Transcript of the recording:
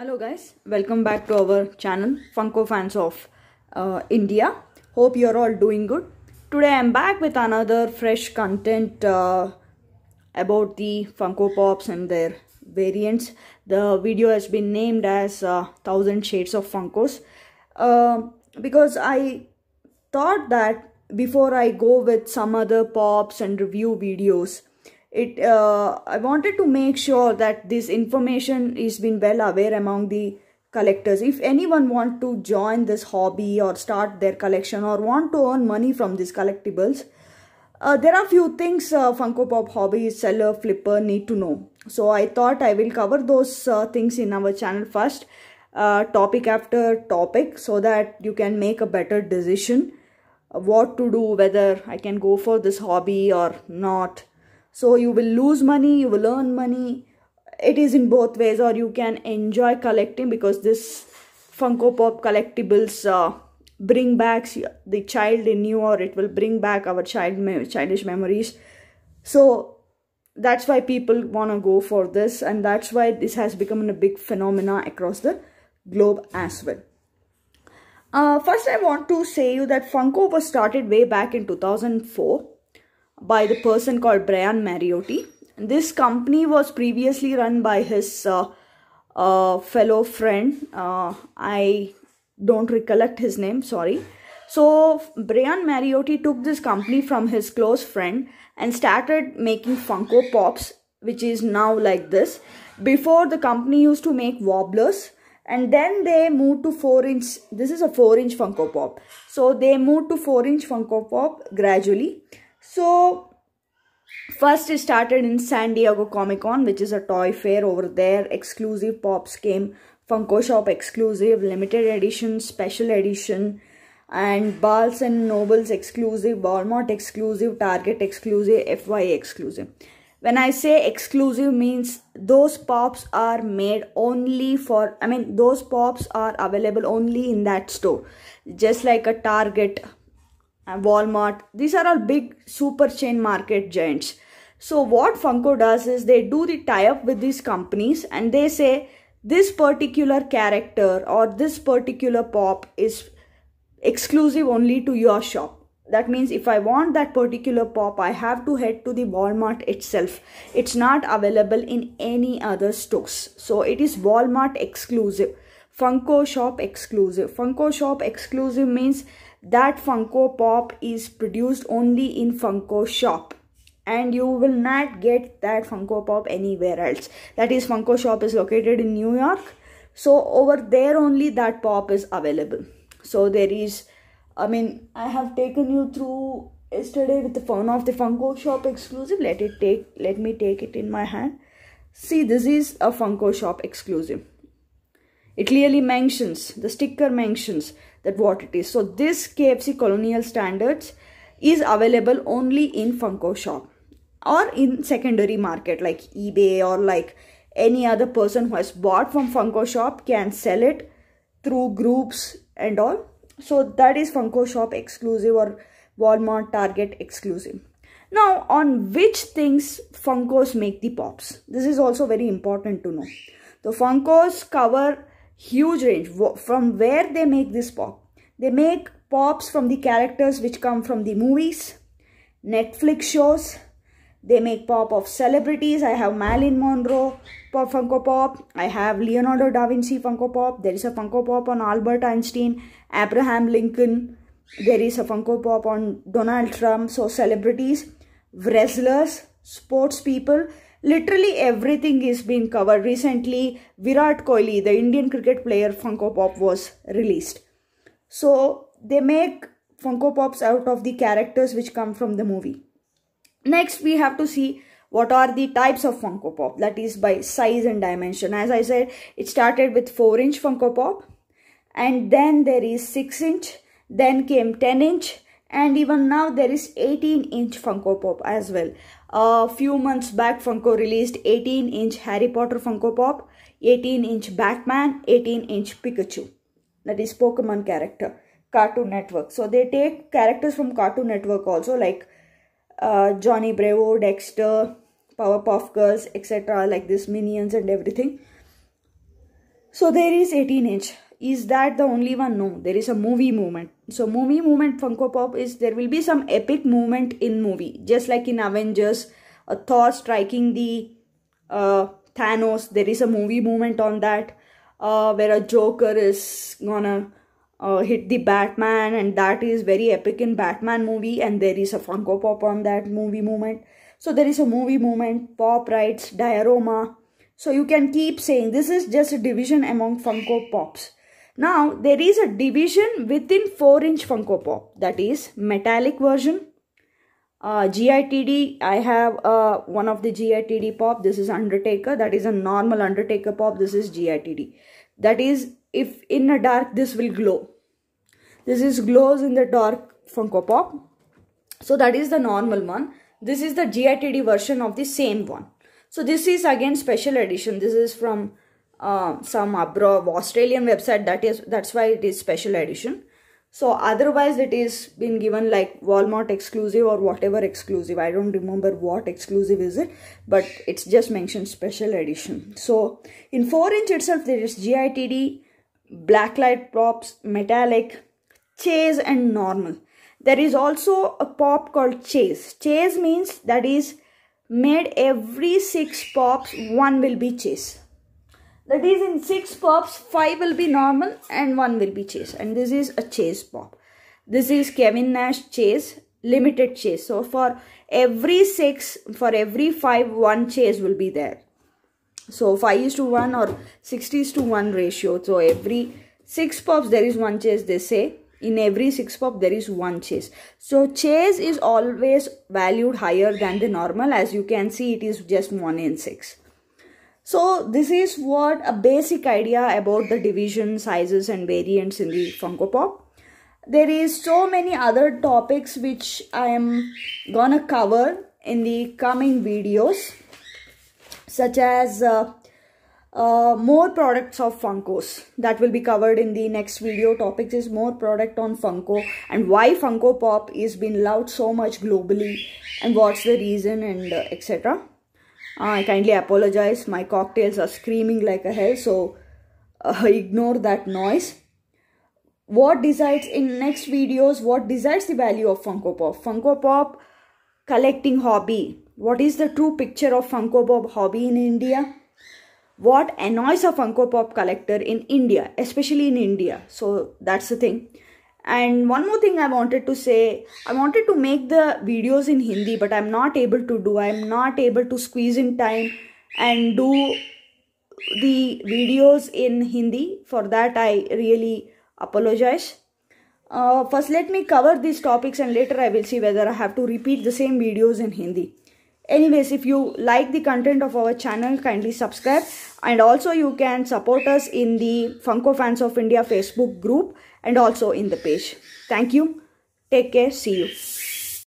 hello guys welcome back to our channel funko fans of uh, india hope you're all doing good today i'm back with another fresh content uh, about the funko pops and their variants the video has been named as uh, thousand shades of funkos uh, because i thought that before i go with some other pops and review videos it uh, i wanted to make sure that this information is been well aware among the collectors if anyone want to join this hobby or start their collection or want to earn money from these collectibles uh, there are few things uh, funko pop hobby seller flipper need to know so i thought i will cover those uh, things in our channel first uh, topic after topic so that you can make a better decision uh, what to do whether i can go for this hobby or not so you will lose money, you will earn money. It is in both ways, or you can enjoy collecting because this Funko Pop collectibles uh, bring back the child in you, or it will bring back our child me childish memories. So that's why people want to go for this, and that's why this has become a big phenomena across the globe as well. Uh, first, I want to say you that Funko was started way back in 2004 by the person called Brian Mariotti. This company was previously run by his uh, uh, fellow friend. Uh, I don't recollect his name, sorry. So, Brian Mariotti took this company from his close friend and started making Funko Pops, which is now like this. Before, the company used to make wobblers and then they moved to 4 inch this is a 4 inch funko pop so they moved to 4 inch funko pop gradually so, first it started in San Diego Comic Con, which is a toy fair over there. Exclusive pops came, Funko Shop exclusive, limited edition, special edition, and Bals and Nobles exclusive, Walmart exclusive, Target exclusive, FY exclusive. When I say exclusive means those pops are made only for, I mean, those pops are available only in that store. Just like a Target Walmart. These are all big super chain market giants. So what Funko does is they do the tie-up with these companies and they say this particular character or this particular pop is exclusive only to your shop. That means if I want that particular pop, I have to head to the Walmart itself. It's not available in any other stores. So it is Walmart exclusive. Funko Shop exclusive. Funko Shop exclusive means that Funko Pop is produced only in Funko Shop and you will not get that Funko Pop anywhere else. That is Funko Shop is located in New York. So over there only that pop is available. So there is, I mean, I have taken you through yesterday with the phone of the Funko Shop exclusive. Let it take, let me take it in my hand. See, this is a Funko Shop exclusive. It clearly mentions, the sticker mentions that what it is. So this KFC Colonial Standards is available only in Funko shop or in secondary market like eBay or like any other person who has bought from Funko shop can sell it through groups and all. So that is Funko shop exclusive or Walmart Target exclusive. Now on which things Funkos make the pops. This is also very important to know. The Funkos cover huge range from where they make this pop they make pops from the characters which come from the movies netflix shows they make pop of celebrities i have marilyn monroe pop funko pop i have leonardo da vinci funko pop there is a funko pop on albert einstein abraham lincoln there is a funko pop on donald trump so celebrities wrestlers sports people literally everything is being covered. Recently, Virat Kohli, the Indian cricket player Funko Pop, was released. So they make Funko Pops out of the characters which come from the movie. Next, we have to see what are the types of Funko Pop, that is by size and dimension. As I said, it started with 4 inch Funko Pop and then there is 6 inch, then came 10 inch and even now there is 18 inch Funko Pop as well a few months back Funko released 18 inch Harry Potter Funko Pop, 18 inch Batman, 18 inch Pikachu. That is Pokemon character, Cartoon Network. So they take characters from Cartoon Network also like uh, Johnny Bravo, Dexter, Powerpuff Girls, etc. like this Minions and everything. So there is 18 inch is that the only one no there is a movie moment. so movie moment funko pop is there will be some epic movement in movie just like in avengers a thor striking the uh, thanos there is a movie moment on that uh, where a joker is gonna uh, hit the batman and that is very epic in batman movie and there is a funko pop on that movie moment. so there is a movie moment, pop rights diorama so you can keep saying this is just a division among Funko Pops. Now there is a division within 4 inch Funko Pop that is metallic version. Uh, GITD, I have uh, one of the GITD pop. This is Undertaker. That is a normal Undertaker pop. This is GITD. That is if in a dark this will glow. This is glows in the dark Funko Pop. So that is the normal one. This is the GITD version of the same one. So this is again special edition. This is from um, some abroad Australian website that is that's why it is special edition so otherwise it is been given like Walmart exclusive or whatever exclusive I don't remember what exclusive is it but it's just mentioned special edition so in 4 inch itself there is GITD light props metallic chase and normal there is also a pop called chase chase means that is made every six pops one will be chase that is in six pops five will be normal and one will be chase and this is a chase pop this is kevin nash chase limited chase so for every six for every five one chase will be there so 5 is to 1 or 60 is to 1 ratio so every six pops there is one chase they say in every six pop there is one chase so chase is always valued higher than the normal as you can see it is just one in six so this is what a basic idea about the division sizes and variants in the Funko Pop. There is so many other topics which I am gonna cover in the coming videos such as uh, uh, more products of Funkos that will be covered in the next video topics is more product on Funko and why Funko Pop is being loved so much globally and what's the reason and uh, etc. Ah, I kindly apologize. My cocktails are screaming like a hell, so uh, ignore that noise. What decides in next videos, what decides the value of Funko Pop? Funko Pop collecting hobby. What is the true picture of Funko Pop hobby in India? What annoys a Funko Pop collector in India, especially in India? So that's the thing and one more thing i wanted to say i wanted to make the videos in hindi but i'm not able to do i'm not able to squeeze in time and do the videos in hindi for that i really apologize uh, first let me cover these topics and later i will see whether i have to repeat the same videos in hindi anyways if you like the content of our channel kindly subscribe and also you can support us in the funko fans of india facebook group and also in the page thank you take care see you